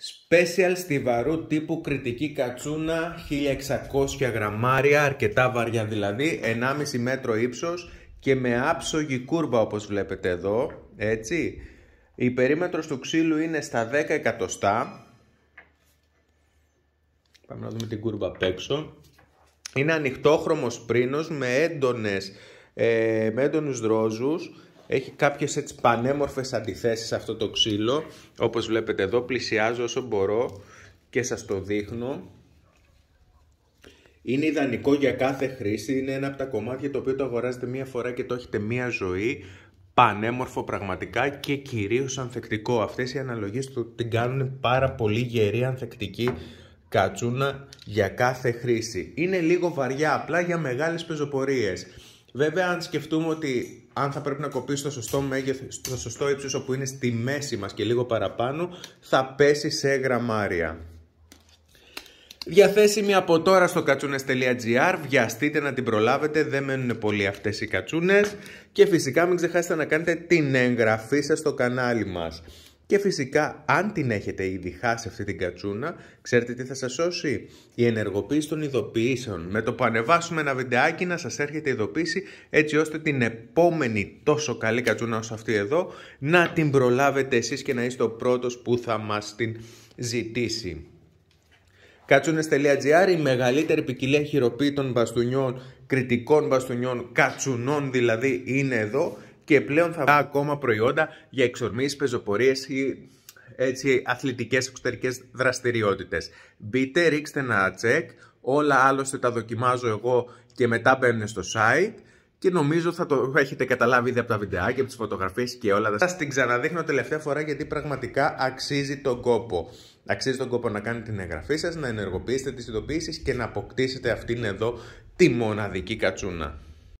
Special στιβαρού τύπου κριτική κατσούνα 1600 γραμμάρια, αρκετά βαριά δηλαδή, 1,5 μέτρο ύψος και με άψογη κούρβα όπως βλέπετε εδώ, έτσι. Η περίμετρος του ξύλου είναι στα 10 εκατοστά. Πάμε να δούμε την κούρβα απ' έξω. Είναι ανοιχτόχρωμος πρίνος με έντονες, ε, με έντονους δρόζους έχει κάποιες έτσι πανέμορφες αντιθέσεις αυτό το ξύλο. Όπως βλέπετε εδώ πλησιάζω όσο μπορώ και σας το δείχνω. Είναι ιδανικό για κάθε χρήση, είναι ένα από τα κομμάτια το οποίο το αγοράζετε μία φορά και το έχετε μία ζωή. Πανέμορφο πραγματικά και κυρίως ανθεκτικό. Αυτές οι αναλογίες του την κάνουν πάρα πολύ γερή ανθεκτική κατσούνα για κάθε χρήση. Είναι λίγο βαριά απλά για μεγάλες πεζοπορίες. Βέβαια, αν σκεφτούμε ότι αν θα πρέπει να κοπεί στο σωστό μέγεθος, στο σωστό ύψος όπου είναι στη μέση μας και λίγο παραπάνω, θα πέσει σε γραμμάρια. Διαθέσιμη από τώρα στο κατσούνες.gr, βιαστείτε να την προλάβετε, δεν μένουν πολύ αυτές οι κατσούνες και φυσικά μην ξεχάσετε να κάνετε την εγγραφή σας στο κανάλι μας. Και φυσικά, αν την έχετε ήδη χάσει αυτή την κατσούνα, ξέρετε τι θα σας σώσει. Η ενεργοποίηση των ειδοποιήσεων. Με το που ανεβάσουμε ένα βιντεάκι να σας έρχεται ειδοποίηση έτσι ώστε την επόμενη τόσο καλή κατσούνα όσο αυτή εδώ να την προλάβετε εσείς και να είστε ο πρώτος που θα μας την ζητήσει. Κατσούνες.gr, η μεγαλύτερη ποικιλία χειροποίητων μπαστούνιών, κριτικών μπαστούνιών, κατσουνών δηλαδή είναι εδώ και πλέον θα βγάλει ακόμα προϊόντα για εξορμήσεις, πεζοπορίες ή έτσι, αθλητικές εξωτερικές δραστηριότητες. Μπείτε, ρίξτε ένα τσεκ, όλα άλλωστε τα δοκιμάζω εγώ και μετά μπαίνουν στο site και νομίζω θα το έχετε καταλάβει ήδη από τα βιντεάκια, από τις φωτογραφίες και όλα. Θα την ξαναδείχνω τελευταία φορά γιατί πραγματικά αξίζει τον κόπο. Αξίζει τον κόπο να κάνετε την εγγραφή σας, να ενεργοποιήσετε τις ειδοποίησεις και να αποκτήσετε αυτήν εδώ τη μοναδική κατσούνα.